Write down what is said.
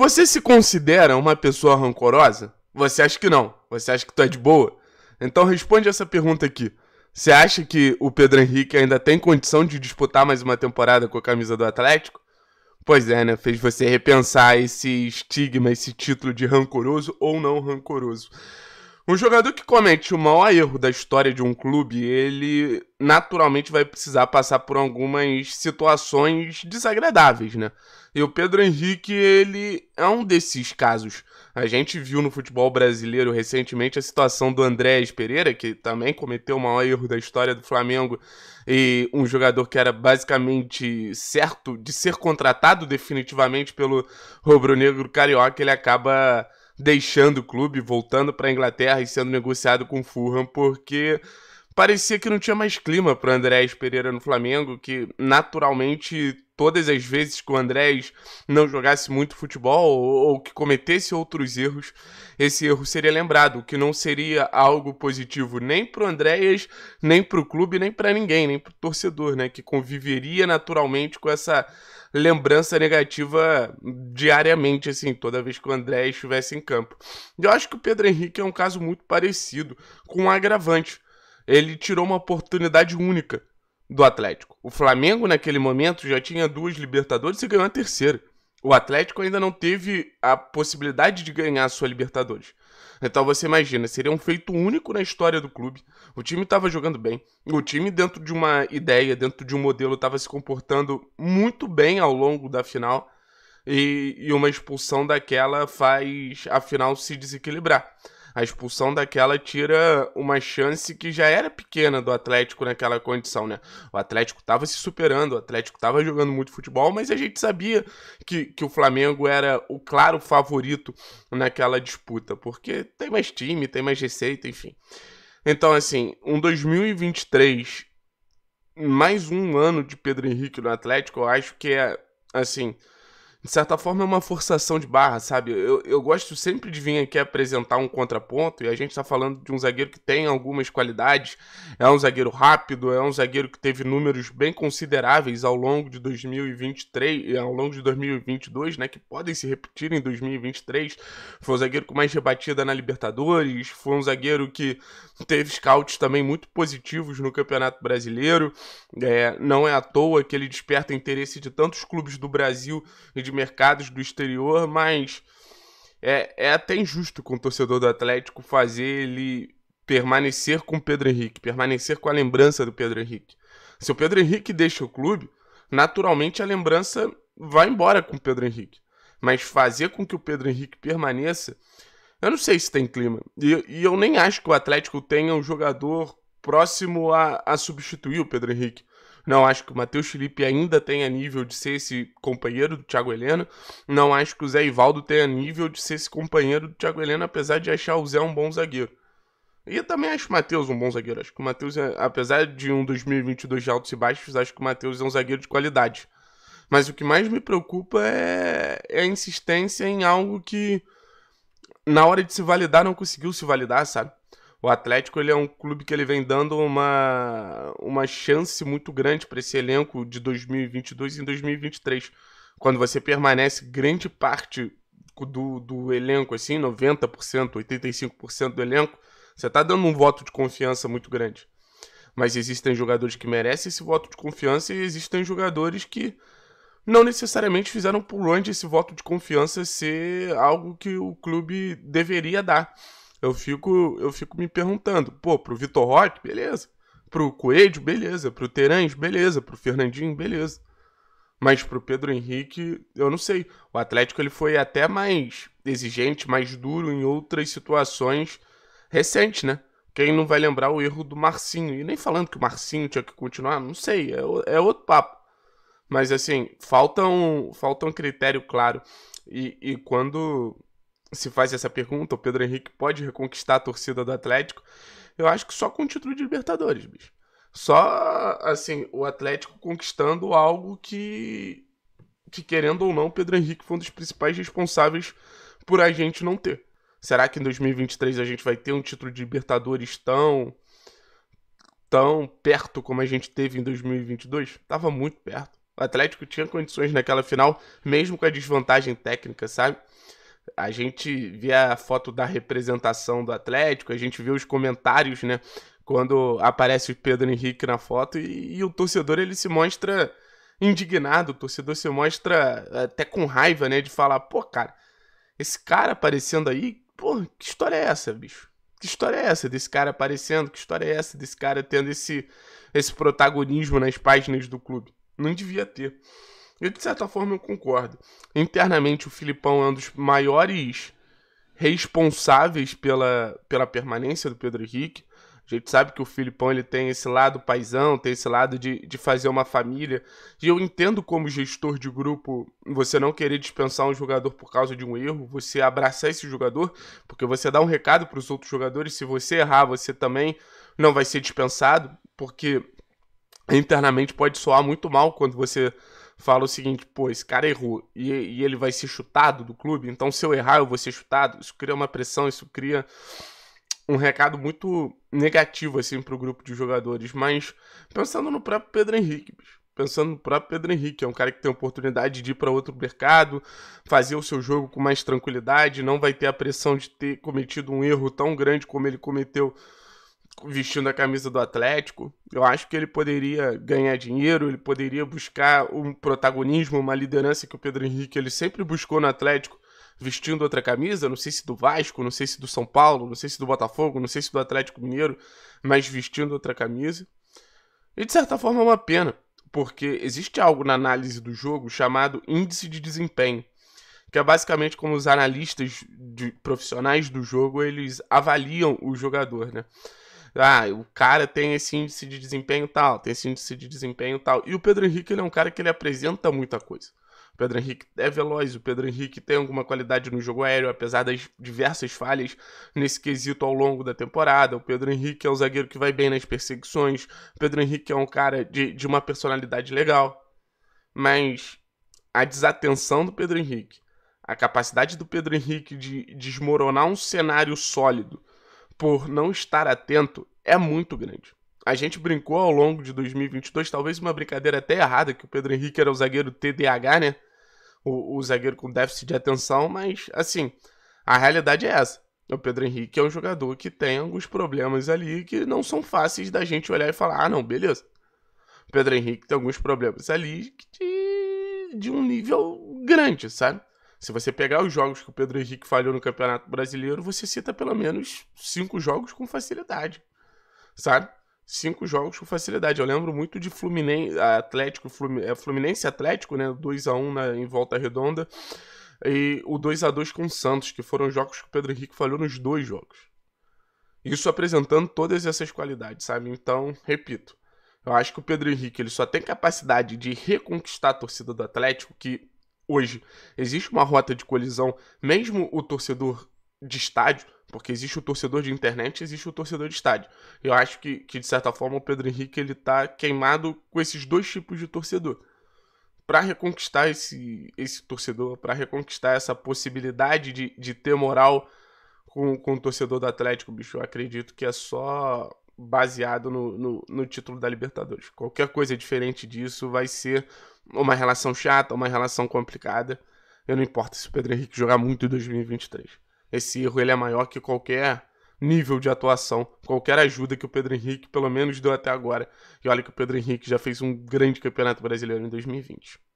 Você se considera uma pessoa rancorosa? Você acha que não? Você acha que tu é de boa? Então responde essa pergunta aqui. Você acha que o Pedro Henrique ainda tem condição de disputar mais uma temporada com a camisa do Atlético? Pois é, né? Fez você repensar esse estigma, esse título de rancoroso ou não rancoroso. Um jogador que comete o maior erro da história de um clube, ele naturalmente vai precisar passar por algumas situações desagradáveis, né? E o Pedro Henrique, ele é um desses casos. A gente viu no futebol brasileiro recentemente a situação do Andrés Pereira, que também cometeu o maior erro da história do Flamengo, e um jogador que era basicamente certo de ser contratado definitivamente pelo rubro-negro carioca, ele acaba deixando o clube, voltando para a Inglaterra e sendo negociado com o Fulham, porque parecia que não tinha mais clima para Andrés Pereira no Flamengo, que naturalmente todas as vezes que o Andrés não jogasse muito futebol ou, ou, que cometesse outros erros, esse erro seria lembrado, o que não seria algo positivo nem para o Andrés, nem para o clube, nem para ninguém, nem para o torcedor, né, que conviveria naturalmente com essa lembrança negativa diariamente assim, toda vez que o Andrés estivesse em campo. Eu acho que o Pedro Henrique é um caso muito parecido com um agravante. Ele tirou uma oportunidade única do Atlético. O Flamengo, naquele momento, já tinha duas Libertadores e ganhou a terceira. O Atlético ainda não teve a possibilidade de ganhar a sua Libertadores. Então você imagina, seria um feito único na história do clube. O time estava jogando bem, o time, dentro de uma ideia, dentro de um modelo, estava se comportando muito bem ao longo da final. E, e uma expulsão daquela faz a final se desequilibrar. A expulsão daquela tira uma chance que já era pequena do Atlético naquela condição, né? O Atlético tava se superando, o Atlético tava jogando muito futebol, mas a gente sabia que, que o Flamengo era o claro favorito naquela disputa, porque tem mais time, tem mais receita, enfim. Então, assim, um 2023, mais um ano de Pedro Henrique no Atlético, eu acho que é, assim, de certa forma, é uma forçação de barra, sabe? Eu, eu gosto sempre de vir aqui apresentar um contraponto, e a gente está falando de um zagueiro que tem algumas qualidades, é um zagueiro rápido, é um zagueiro que teve números bem consideráveis ao longo de 2023, ao longo de 2022, né, que podem se repetir em 2023. Foi um zagueiro com mais rebatida na Libertadores, foi um zagueiro que teve scouts também muito positivos no Campeonato Brasileiro, é, não é à toa que ele desperta interesse de tantos clubes do Brasil e de mercados do exterior, mas é, é até injusto com o torcedor do Atlético fazer ele permanecer com o Pedro Henrique, permanecer com a lembrança do Pedro Henrique. Se o Pedro Henrique deixa o clube, naturalmente a lembrança vai embora com o Pedro Henrique. Mas fazer com que o Pedro Henrique permaneça, eu não sei se tem clima. E, e eu nem acho que o Atlético tenha um jogador próximo a, a substituir o Pedro Henrique. Não acho que o Matheus Felipe ainda tenha nível de ser esse companheiro do Thiago Heleno. Não acho que o Zé Ivaldo tenha nível de ser esse companheiro do Thiago Heleno, apesar de achar o Zé um bom zagueiro. E eu também acho o Matheus um bom zagueiro. Acho que o Matheus, é, apesar de um 2022 de altos e baixos, acho que o Matheus é um zagueiro de qualidade. Mas o que mais me preocupa é, é a insistência em algo que, na hora de se validar, não conseguiu se validar, sabe? o Atlético ele é um clube que ele vem dando uma, uma chance muito grande para esse elenco de 2022 e 2023. Quando você permanece grande parte do, do elenco, assim, 90%, 85% do elenco, você está dando um voto de confiança muito grande. Mas existem jogadores que merecem esse voto de confiança e existem jogadores que não necessariamente fizeram por onde esse voto de confiança ser algo que o clube deveria dar eu fico, eu fico me perguntando, pô, pro Vitor Roque, beleza. Pro Coelho, beleza. Pro Terãs, beleza. Pro Fernandinho, beleza. Mas pro Pedro Henrique, eu não sei. O Atlético ele foi até mais exigente, mais duro em outras situações recentes, né? Quem não vai lembrar o erro do Marcinho? E nem falando que o Marcinho tinha que continuar, não sei, é, é outro papo. Mas assim, falta um, falta um critério claro. E, e quando se faz essa pergunta, o Pedro Henrique pode reconquistar a torcida do Atlético? Eu acho que só com título de Libertadores, bicho. Só, assim, o Atlético conquistando algo que, que querendo ou não, Pedro Henrique foi um dos principais responsáveis por a gente não ter. Será que em 2023 a gente vai ter um título de Libertadores tão tão perto como a gente teve em 2022? Tava muito perto. O Atlético tinha condições naquela final, mesmo com a desvantagem técnica, sabe? a gente vê a foto da representação do Atlético, a gente vê os comentários, né? Quando aparece o Pedro Henrique na foto e, e o torcedor ele se mostra indignado, o torcedor se mostra eh, até com raiva, né? De falar, pô, cara, esse cara aparecendo aí, pô, que história é essa, bicho? Que história é essa desse cara aparecendo? Que história é essa desse cara tendo esse, esse protagonismo nas páginas do clube? Não devia ter. E de certa forma eu concordo. Internamente o Filipão é um dos maiores responsáveis pela, pela permanência do Pedro Henrique. A gente sabe que o Filipão ele tem esse lado paisão, tem esse lado de, de fazer uma família. E eu entendo como gestor de grupo você não querer dispensar um jogador por causa de um erro, você abraçar esse jogador, porque você dá um recado para os outros jogadores. Se você errar, você também não vai ser dispensado, porque internamente pode soar muito mal quando você fala o seguinte: pô, esse cara errou e, e ele vai ser chutado do clube, então se eu errar eu vou ser chutado. Isso cria uma pressão, isso cria um recado muito negativo assim para o grupo de jogadores. Mas pensando no próprio Pedro Henrique, pensando no próprio Pedro Henrique, é um cara que tem a oportunidade de ir para outro mercado, fazer o seu jogo com mais tranquilidade, não vai ter a pressão de ter cometido um erro tão grande como ele cometeu vestindo a camisa do Atlético, eu acho que ele poderia ganhar dinheiro, ele poderia buscar um protagonismo, uma liderança que o Pedro Henrique ele sempre buscou no Atlético, vestindo outra camisa, não sei se do Vasco, não sei se do São Paulo, não sei se do Botafogo, não sei se do Atlético Mineiro, mas vestindo outra camisa. E de certa forma é uma pena, porque existe algo na análise do jogo chamado índice de desempenho, que é basicamente como os analistas de, profissionais do jogo eles avaliam o jogador, né? Ah, o cara tem esse índice de desempenho tal, tem esse índice de desempenho tal. E o Pedro Henrique, ele é um cara que ele apresenta muita coisa. O Pedro Henrique é veloz, o Pedro Henrique tem alguma qualidade no jogo aéreo, apesar das diversas falhas nesse quesito ao longo da temporada. O Pedro Henrique é um zagueiro que vai bem nas perseguições. O Pedro Henrique é um cara de, de uma personalidade legal. Mas a desatenção do Pedro Henrique, a capacidade do Pedro Henrique de desmoronar um cenário sólido por não estar atento é muito grande. A gente brincou ao longo de 2022, talvez uma brincadeira até errada, que o Pedro Henrique era o zagueiro TDAH, né? O, o zagueiro com déficit de atenção, mas assim, a realidade é essa. O Pedro Henrique é um jogador que tem alguns problemas ali que não são fáceis da gente olhar e falar: ah, não, beleza. O Pedro Henrique tem alguns problemas ali de, de um nível grande, sabe? Se você pegar os jogos que o Pedro Henrique falhou no Campeonato Brasileiro, você cita pelo menos cinco jogos com facilidade, sabe? Cinco jogos com facilidade. Eu lembro muito de Fluminense, Atlético, é, Fluminense Atlético, né? 2 a 1 em volta redonda e o 2 a 2 com o Santos, que foram jogos que o Pedro Henrique falhou nos dois jogos. Isso apresentando todas essas qualidades, sabe? Então, repito, eu acho que o Pedro Henrique ele só tem capacidade de reconquistar a torcida do Atlético, que hoje existe uma rota de colisão, mesmo o torcedor de estádio, porque existe o torcedor de internet, existe o torcedor de estádio. Eu acho que, que de certa forma o Pedro Henrique ele tá queimado com esses dois tipos de torcedor. Para reconquistar esse, esse torcedor, para reconquistar essa possibilidade de, de ter moral com, com o torcedor do Atlético, bicho, eu acredito que é só baseado no, no, no, título da Libertadores. Qualquer coisa diferente disso vai ser uma relação chata, uma relação complicada. Eu não importa se o Pedro Henrique jogar muito em 2023. Esse erro ele é maior que qualquer nível de atuação, qualquer ajuda que o Pedro Henrique pelo menos deu até agora. E olha que o Pedro Henrique já fez um grande campeonato brasileiro em 2020.